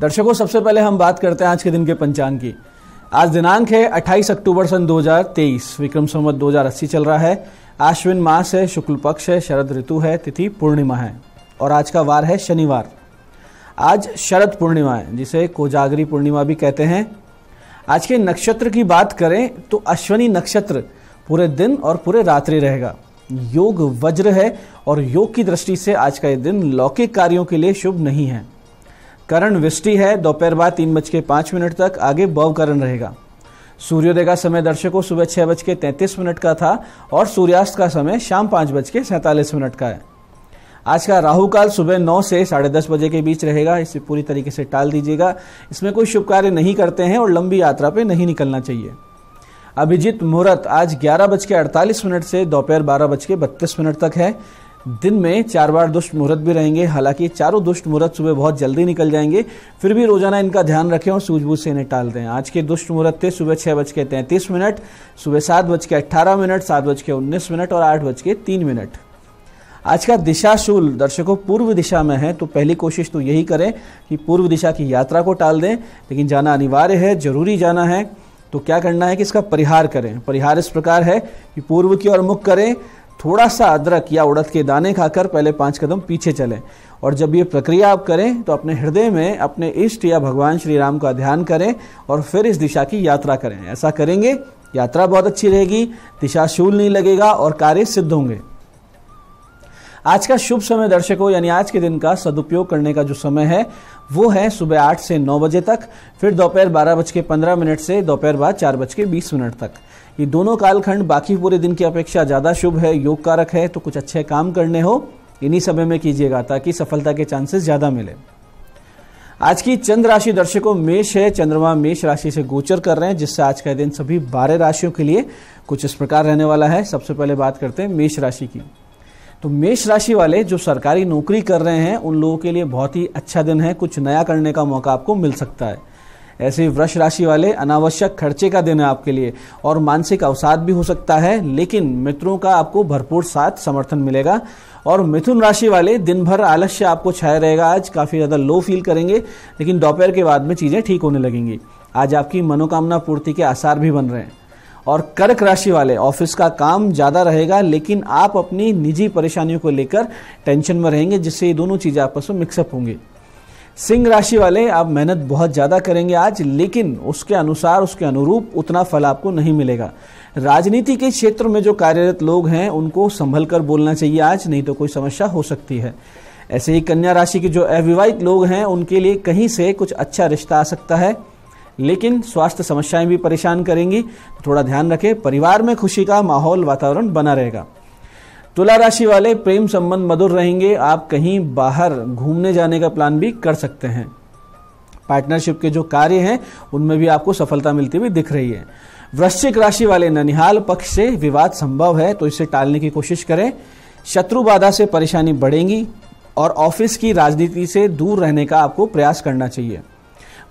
दर्शकों सबसे पहले हम बात करते हैं आज के दिन के पंचांग की आज दिनांक है 28 अक्टूबर सन 2023 विक्रम संवत 2080 चल रहा है आश्विन मास है शुक्ल पक्ष है शरद ऋतु है तिथि पूर्णिमा है और आज का वार है शनिवार आज शरद पूर्णिमा है जिसे कोजागरी पूर्णिमा भी कहते हैं आज के नक्षत्र की बात करें तो अश्वनी नक्षत्र पूरे दिन और पूरे रात्रि रहेगा योग वज्र है और योग की दृष्टि से आज का ये दिन लौकिक कार्यों के लिए शुभ नहीं है करण विष्टि है दोपहर बाद तीन बज के पाँच मिनट तक आगे बव करण रहेगा सूर्योदय का समय दर्शकों सुबह छः बज के तैंतीस मिनट का था और सूर्यास्त का समय शाम पाँच बज के सैंतालीस मिनट का है आज का राहु काल सुबह नौ से साढ़े दस बजे के बीच रहेगा इसे पूरी तरीके से टाल दीजिएगा इसमें कोई शुभ कार्य नहीं करते हैं और लंबी यात्रा पे नहीं निकलना चाहिए अभिजीत मुहूर्त आज ग्यारह बज के अड़तालीस मिनट से दोपहर बारह बज के बत्तीस मिनट तक है दिन में चार बार दुष्ट मुहूर्त भी रहेंगे हालांकि चारों दुष्ट मुहूर्त सुबह बहुत जल्दी निकल जाएंगे फिर भी रोजाना इनका ध्यान रखें और सूझबूझ से इन्हें टाल दें आज के दुष्ट मुहूर्त थे सुबह छह बज के तैंतीस मिनट सुबह सात बज के अट्ठारह मिनट सात बज के उन्नीस मिनट और आठ बज के तीन मिनट आज का दिशाशूल दर्शकों पूर्व दिशा में है तो पहली कोशिश तो यही करें कि पूर्व दिशा की यात्रा को टाल दें लेकिन जाना अनिवार्य है जरूरी जाना है तो क्या करना है कि इसका परिहार करें परिहार इस प्रकार है कि पूर्व की ओर मुख करें थोड़ा सा अदरक या उड़द के दाने खाकर पहले पाँच कदम पीछे चलें और जब ये प्रक्रिया आप करें तो अपने हृदय में अपने इष्ट या भगवान श्री राम का ध्यान करें और फिर इस दिशा की यात्रा करें ऐसा करेंगे यात्रा बहुत अच्छी रहेगी दिशा शूल नहीं लगेगा और कार्य सिद्ध होंगे आज का शुभ समय दर्शकों यानी आज के दिन का सदुपयोग करने का जो समय है वो है सुबह आठ से नौ बजे तक फिर दोपहर बारह बज के पंद्रह मिनट से दोपहर बाद चार बज के बीस मिनट तक ये दोनों कालखंड बाकी पूरे दिन की अपेक्षा ज़्यादा शुभ है योग कारक है तो कुछ अच्छे काम करने हो इन्हीं समय में कीजिएगा ताकि सफलता के चांसेस ज़्यादा मिले आज की चंद्र राशि दर्शकों मेष है चंद्रमा मेष राशि से गोचर कर रहे हैं जिससे आज का दिन सभी बारह राशियों के लिए कुछ इस प्रकार रहने वाला है सबसे पहले बात करते हैं मेष राशि की तो मेष राशि वाले जो सरकारी नौकरी कर रहे हैं उन लोगों के लिए बहुत ही अच्छा दिन है कुछ नया करने का मौका आपको मिल सकता है ऐसे ही वृक्ष राशि वाले अनावश्यक खर्चे का दिन है आपके लिए और मानसिक अवसाद भी हो सकता है लेकिन मित्रों का आपको भरपूर साथ समर्थन मिलेगा और मिथुन राशि वाले दिन भर आलस्य आपको छाया रहेगा आज काफ़ी ज़्यादा लो फील करेंगे लेकिन दोपहर के बाद में चीज़ें ठीक होने लगेंगी आज आपकी मनोकामना पूर्ति के आसार भी बन रहे हैं और कर्क राशि वाले ऑफिस का काम ज़्यादा रहेगा लेकिन आप अपनी निजी परेशानियों को लेकर टेंशन में रहेंगे जिससे ये दोनों चीज़ें आपस में मिक्सअप होंगी सिंह राशि वाले आप मेहनत बहुत ज़्यादा करेंगे आज लेकिन उसके अनुसार उसके अनुरूप उतना फल आपको नहीं मिलेगा राजनीति के क्षेत्र में जो कार्यरत लोग हैं उनको संभल कर बोलना चाहिए आज नहीं तो कोई समस्या हो सकती है ऐसे ही कन्या राशि के जो अविवाहित लोग हैं उनके लिए कहीं से कुछ अच्छा रिश्ता आ सकता है लेकिन स्वास्थ्य समस्याएं भी परेशान करेंगी थोड़ा ध्यान रखें परिवार में खुशी का माहौल वातावरण बना रहेगा तुला राशि वाले प्रेम संबंध मधुर रहेंगे आप कहीं बाहर घूमने जाने का प्लान भी कर सकते हैं पार्टनरशिप के जो कार्य हैं उनमें भी आपको सफलता मिलती हुई दिख रही है वृश्चिक राशि वाले ननिहाल पक्ष से विवाद संभव है तो इसे टालने की कोशिश करें शत्रु बाधा से परेशानी बढ़ेंगी और ऑफिस की राजनीति से दूर रहने का आपको प्रयास करना चाहिए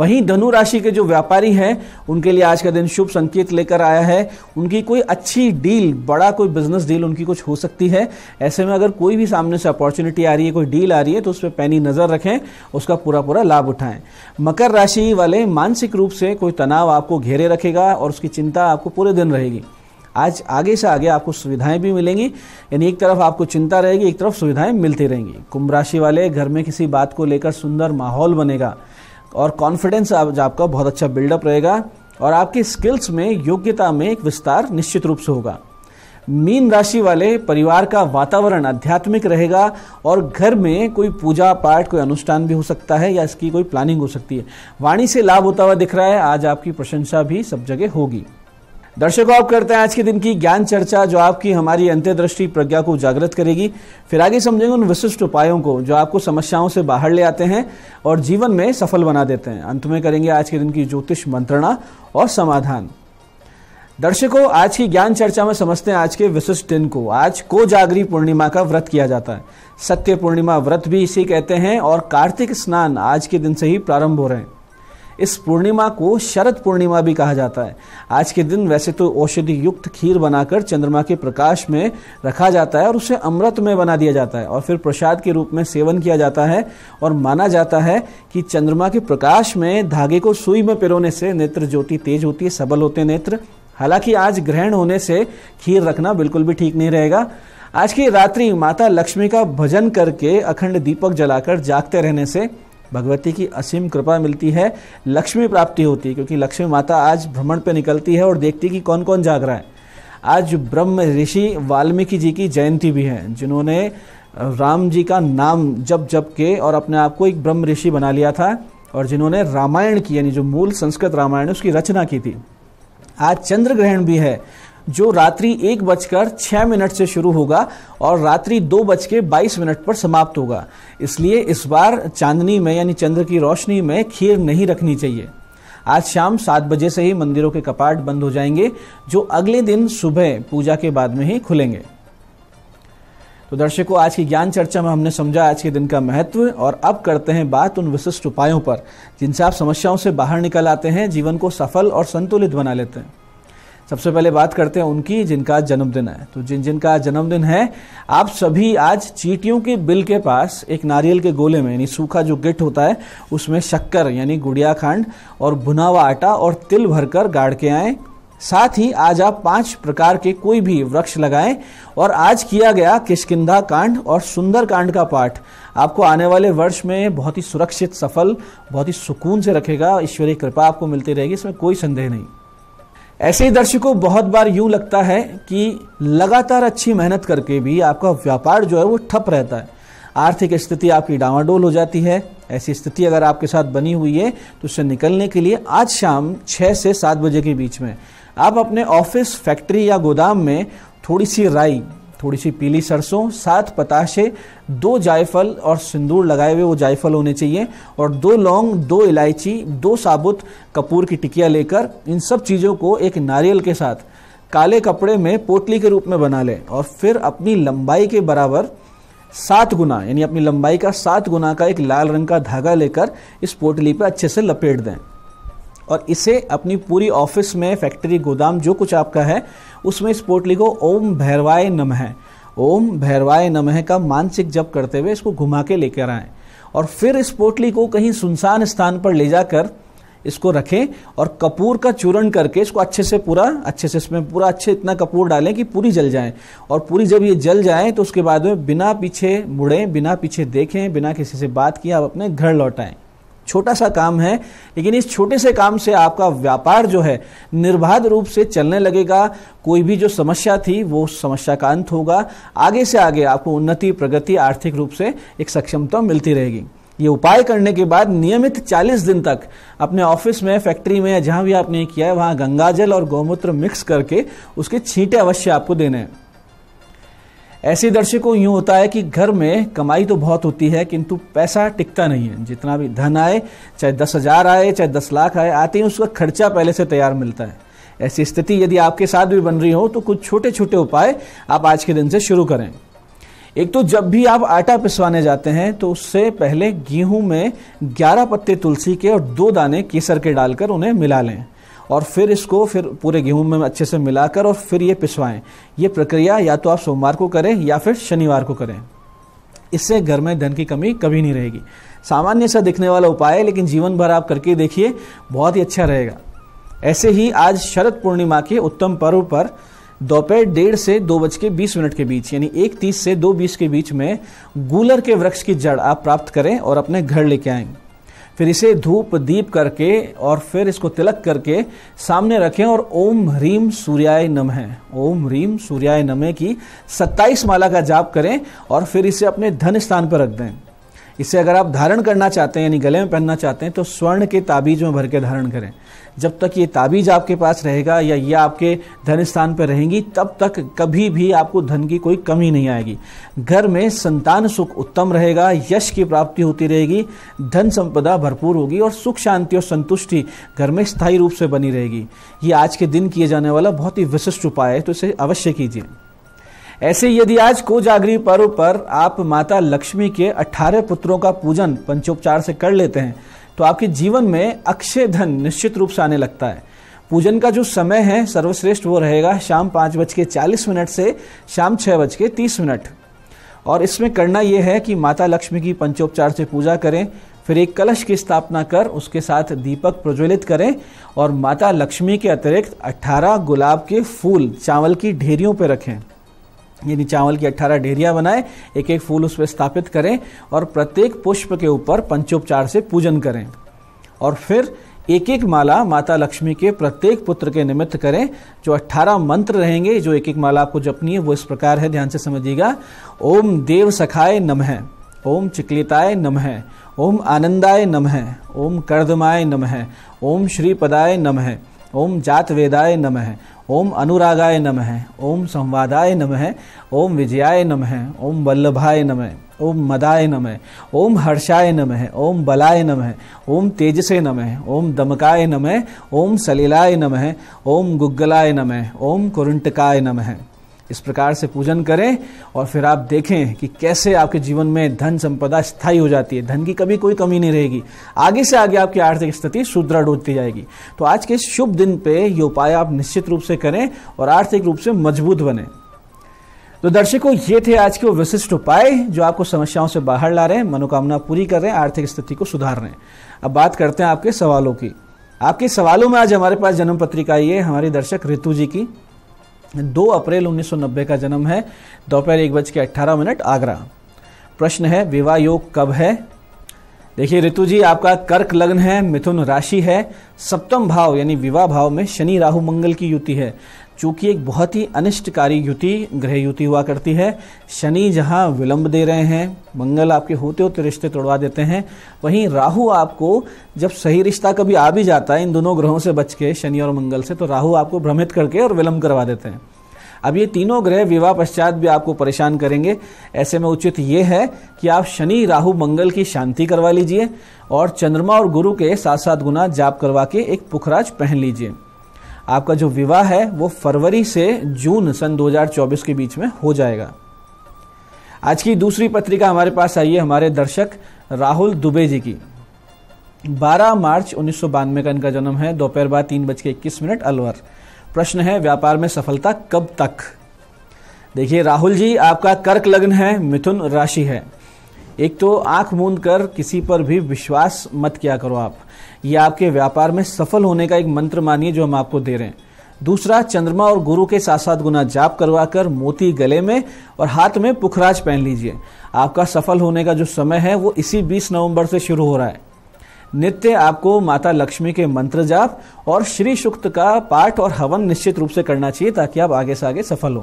वहीं धनु राशि के जो व्यापारी हैं उनके लिए आज का दिन शुभ संकेत लेकर आया है उनकी कोई अच्छी डील बड़ा कोई बिजनेस डील उनकी कुछ हो सकती है ऐसे में अगर कोई भी सामने से अपॉर्चुनिटी आ रही है कोई डील आ रही है तो उस पर पैनी नज़र रखें उसका पूरा पूरा लाभ उठाएं मकर राशि वाले मानसिक रूप से कोई तनाव आपको घेरे रखेगा और उसकी चिंता आपको पूरे दिन रहेगी आज आगे से आगे आपको सुविधाएं भी मिलेंगी यानी एक तरफ आपको चिंता रहेगी एक तरफ सुविधाएं मिलती रहेंगी कुंभ राशि वाले घर में किसी बात को लेकर सुंदर माहौल बनेगा और कॉन्फिडेंस आज आपका बहुत अच्छा बिल्डअप रहेगा और आपकी स्किल्स में योग्यता में एक विस्तार निश्चित रूप से होगा मीन राशि वाले परिवार का वातावरण आध्यात्मिक रहेगा और घर में कोई पूजा पाठ कोई अनुष्ठान भी हो सकता है या इसकी कोई प्लानिंग हो सकती है वाणी से लाभ होता हुआ दिख रहा है आज आपकी प्रशंसा भी सब जगह होगी दर्शकों आप करते हैं आज के दिन की ज्ञान चर्चा जो आपकी हमारी अंत्यदृष्टि प्रज्ञा को जागृत करेगी फिर आगे समझेंगे उन विशिष्ट उपायों को जो आपको समस्याओं से बाहर ले आते हैं और जीवन में सफल बना देते हैं अंत में करेंगे आज के दिन की ज्योतिष मंत्रणा और समाधान दर्शकों आज की ज्ञान चर्चा में समझते हैं आज के विशिष्ट दिन को आज को जागरी पूर्णिमा का व्रत किया जाता है सत्य पूर्णिमा व्रत भी इसे कहते हैं और कार्तिक स्नान आज के दिन से ही प्रारंभ हो रहे हैं इस पूर्णिमा को शरद पूर्णिमा भी कहा जाता है आज के दिन वैसे तो औषधि युक्त खीर बनाकर चंद्रमा के प्रकाश में रखा जाता है और उसे अमृत में बना दिया जाता है और फिर प्रसाद के रूप में सेवन किया जाता है और माना जाता है कि चंद्रमा के प्रकाश में धागे को सुई में पिरोने से नेत्र ज्योति तेज होती है सबल होते नेत्र हालांकि आज ग्रहण होने से खीर रखना बिल्कुल भी ठीक नहीं रहेगा आज की रात्रि माता लक्ष्मी का भजन करके अखंड दीपक जलाकर जागते रहने से भगवती की असीम कृपा मिलती है लक्ष्मी प्राप्ति होती है क्योंकि लक्ष्मी माता आज भ्रमण पर निकलती है और देखती है कि कौन कौन जाग रहा है आज ब्रह्म ऋषि वाल्मीकि जी की जयंती भी है जिन्होंने राम जी का नाम जप जप के और अपने आप को एक ब्रह्म ऋषि बना लिया था और जिन्होंने रामायण की यानी जो मूल संस्कृत रामायण है उसकी रचना की थी आज चंद्र ग्रहण भी है जो रात्रि एक बजकर छः मिनट से शुरू होगा और रात्रि दो बज के बाईस मिनट पर समाप्त होगा इसलिए इस बार चांदनी में यानी चंद्र की रोशनी में खीर नहीं रखनी चाहिए आज शाम सात बजे से ही मंदिरों के कपाट बंद हो जाएंगे जो अगले दिन सुबह पूजा के बाद में ही खुलेंगे तो दर्शकों आज की ज्ञान चर्चा में हमने समझा आज के दिन का महत्व और अब करते हैं बात उन विशिष्ट उपायों पर जिनसे आप समस्याओं से बाहर निकल आते हैं जीवन को सफल और संतुलित बना लेते हैं सबसे पहले बात करते हैं उनकी जिनका जन्मदिन है तो जिन जिनका जन्मदिन है आप सभी आज चीटियों के बिल के पास एक नारियल के गोले में यानी सूखा जो गिट होता है उसमें शक्कर यानी गुड़िया खांड और भुना हुआ आटा और तिल भरकर गाड़ के आएँ साथ ही आज आप पांच प्रकार के कोई भी वृक्ष लगाएं और आज किया गया किशकिधा कांड और सुंदर कांड का पाठ आपको आने वाले वर्ष में बहुत ही सुरक्षित सफल बहुत ही सुकून से रखेगा ईश्वरीय कृपा आपको मिलती रहेगी इसमें कोई संदेह नहीं ऐसे ही दर्शकों बहुत बार यूं लगता है कि लगातार अच्छी मेहनत करके भी आपका व्यापार जो है वो ठप रहता है आर्थिक स्थिति आपकी डावाडोल हो जाती है ऐसी स्थिति अगर आपके साथ बनी हुई है तो उससे निकलने के लिए आज शाम छः से सात बजे के बीच में आप अपने ऑफिस फैक्ट्री या गोदाम में थोड़ी सी राई थोड़ी सी पीली सरसों सात पताशे दो जायफल और सिंदूर लगाए हुए वो जायफल होने चाहिए और दो लौंग दो इलायची दो साबुत कपूर की टिकिया लेकर इन सब चीज़ों को एक नारियल के साथ काले कपड़े में पोटली के रूप में बना लें और फिर अपनी लंबाई के बराबर सात गुना यानी अपनी लंबाई का सात गुना का एक लाल रंग का धागा लेकर इस पोटली पर अच्छे से लपेट दें और इसे अपनी पूरी ऑफिस में फैक्ट्री गोदाम जो कुछ आपका है उसमें इस पोटली को ओम भैरवाय है ओम भैरवाय है का मानसिक जप करते हुए इसको घुमा के लेकर आएँ और फिर इस पोटली को कहीं सुनसान स्थान पर ले जाकर इसको रखें और कपूर का चूरण करके इसको अच्छे से पूरा अच्छे से इसमें पूरा अच्छे इतना कपूर डालें कि पूरी जल जाए और पूरी जब ये जल जाए तो उसके बाद में बिना पीछे मुड़ें बिना पीछे देखें बिना किसी से बात किए आप अपने घर लौट आएँ छोटा सा काम है लेकिन इस छोटे से काम से आपका व्यापार जो है निर्बाध रूप से चलने लगेगा कोई भी जो समस्या थी वो समस्या का अंत होगा आगे से आगे आपको उन्नति प्रगति आर्थिक रूप से एक सक्षमता मिलती रहेगी ये उपाय करने के बाद नियमित 40 दिन तक अपने ऑफिस में फैक्ट्री में या जहाँ भी आपने किया है वहाँ गंगाजल और गौमूत्र मिक्स करके उसके छींटे अवश्य आपको देने हैं ऐसे दर्शकों यूँ होता है कि घर में कमाई तो बहुत होती है किंतु पैसा टिकता नहीं है जितना भी धन आए चाहे दस हज़ार आए चाहे दस लाख आए आते ही उसका खर्चा पहले से तैयार मिलता है ऐसी स्थिति यदि आपके साथ भी बन रही हो तो कुछ छोटे छोटे उपाय आप आज के दिन से शुरू करें एक तो जब भी आप आटा पिसवाने जाते हैं तो उससे पहले गेहूं में 11 पत्ते तुलसी के और दो दाने केसर के डालकर उन्हें मिला लें और फिर इसको फिर पूरे गेहूं में अच्छे से मिलाकर और फिर ये पिसवाएं ये प्रक्रिया या तो आप सोमवार को करें या फिर शनिवार को करें इससे घर में धन की कमी कभी नहीं रहेगी सामान्य सा दिखने वाला उपाय है लेकिन जीवन भर आप करके देखिए बहुत ही अच्छा रहेगा ऐसे ही आज शरद पूर्णिमा के उत्तम पर्व पर दोपहर डेढ़ से दो बज के बीस मिनट के बीच यानी एक तीस से दो बीस के बीच में गूलर के वृक्ष की जड़ आप प्राप्त करें और अपने घर लेके आएंगे फिर इसे धूप दीप करके और फिर इसको तिलक करके सामने रखें और ओम ह्रीम सूर्याय नम है ओम ह्रीम सूर्याय नमे की 27 माला का जाप करें और फिर इसे अपने धन स्थान पर रख दें इसे अगर आप धारण करना चाहते हैं यानी गले में पहनना चाहते हैं तो स्वर्ण के ताबीज में भर के धारण करें जब तक ये ताबीज आपके पास रहेगा या ये आपके धन स्थान पर रहेंगी तब तक कभी भी आपको धन की कोई कमी नहीं आएगी घर में संतान सुख उत्तम रहेगा यश की प्राप्ति होती रहेगी धन संपदा भरपूर होगी और सुख शांति और संतुष्टि घर में स्थायी रूप से बनी रहेगी ये आज के दिन किए जाने वाला बहुत ही विशिष्ट उपाय है तो इसे अवश्य कीजिए ऐसे यदि आज कोजागरी पर्व पर आप माता लक्ष्मी के 18 पुत्रों का पूजन पंचोपचार से कर लेते हैं तो आपके जीवन में अक्षय धन निश्चित रूप से आने लगता है पूजन का जो समय है सर्वश्रेष्ठ वो रहेगा शाम पाँच बज के चालीस मिनट से शाम छः बज के तीस मिनट और इसमें करना यह है कि माता लक्ष्मी की पंचोपचार से पूजा करें फिर एक कलश की स्थापना कर उसके साथ दीपक प्रज्वलित करें और माता लक्ष्मी के अतिरिक्त 18 गुलाब के फूल चावल की ढेरियों पर रखें यानी चावल की अट्ठारह ढेरिया बनाए एक एक फूल उस पर स्थापित करें और प्रत्येक पुष्प के ऊपर पंचोपचार से पूजन करें और फिर एक एक माला माता लक्ष्मी के प्रत्येक पुत्र के निमित्त करें जो अट्ठारह मंत्र रहेंगे जो एक एक माला आपको जपनी है वो इस प्रकार है ध्यान से समझिएगा ओम देव नम है ओम चिकलिताय है ओम आनंदाय नम है ओम कर्दमाय नम है ओम श्रीपदाय नम है ओम जात वेदाय है ओम अनुरागाय नमः ओम संवादाय नमः ओम विजयाय नमः ओम वल्लभाय नमः ओम मदाय नमः ओम हर्षाय नमः ओम बलाय नमः ओम तेजसे नम नमः ओम दमकाय नमः ओम सलिलाय नमः ओम गुग्गलाय नमः ओम कुरुंटकाय नमः इस प्रकार से पूजन करें और फिर आप देखें कि कैसे आपके जीवन में धन संपदा स्थायी हो जाती है धन की कभी कोई कमी नहीं रहेगी आगे से आगे आपकी आर्थिक स्थिति सुदृढ़ होती जाएगी तो आज के शुभ दिन पे ये उपाय आप निश्चित रूप से करें और आर्थिक रूप से मजबूत बने तो दर्शकों ये थे आज के वो विशिष्ट उपाय जो आपको समस्याओं से बाहर ला रहे हैं मनोकामना पूरी कर रहे हैं आर्थिक स्थिति को सुधार रहे हैं अब बात करते हैं आपके सवालों की आपके सवालों में आज हमारे पास जन्म पत्रिका ये हमारी दर्शक ऋतु जी की दो अप्रैल 1990 का जन्म है दोपहर एक बज के अट्ठारह मिनट आगरा प्रश्न है विवाह योग कब है देखिए ऋतु जी आपका कर्क लग्न है मिथुन राशि है सप्तम भाव यानी विवाह भाव में शनि राहु मंगल की युति है चूँकि एक बहुत ही अनिष्टकारी युति ग्रह युति हुआ करती है शनि जहाँ विलंब दे रहे हैं मंगल आपके होते होते रिश्ते तोड़वा देते हैं वहीं राहु आपको जब सही रिश्ता कभी आ भी जाता है इन दोनों ग्रहों से बच के शनि और मंगल से तो राहु आपको भ्रमित करके और विलंब करवा देते हैं अब ये तीनों ग्रह विवाह पश्चात भी आपको परेशान करेंगे ऐसे में उचित ये है कि आप शनि राहु मंगल की शांति करवा लीजिए और चंद्रमा और गुरु के साथ साथ गुना जाप करवा के एक पुखराज पहन लीजिए आपका जो विवाह है वो फरवरी से जून सन 2024 के बीच में हो जाएगा आज की दूसरी पत्रिका हमारे पास आई है हमारे दर्शक राहुल दुबे जी की 12 मार्च उन्नीस का इनका जन्म है दोपहर बाद तीन बज के इक्कीस मिनट अलवर प्रश्न है व्यापार में सफलता कब तक देखिए राहुल जी आपका कर्क लग्न है मिथुन राशि है एक तो आंख मूंद कर किसी पर भी विश्वास मत किया करो आप ये आपके व्यापार में सफल होने का एक मंत्र मानिए जो हम आपको दे रहे हैं दूसरा चंद्रमा और गुरु के साथ साथ गुना जाप करवा कर मोती गले में और हाथ में पुखराज पहन लीजिए आपका सफल होने का जो समय है वो इसी 20 नवंबर से शुरू हो रहा है नित्य आपको माता लक्ष्मी के मंत्र जाप और श्री सुक्त का पाठ और हवन निश्चित रूप से करना चाहिए ताकि आप आगे से आगे सफल हों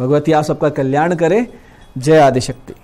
भगवती आप सबका कल्याण करें जय आदिशक्ति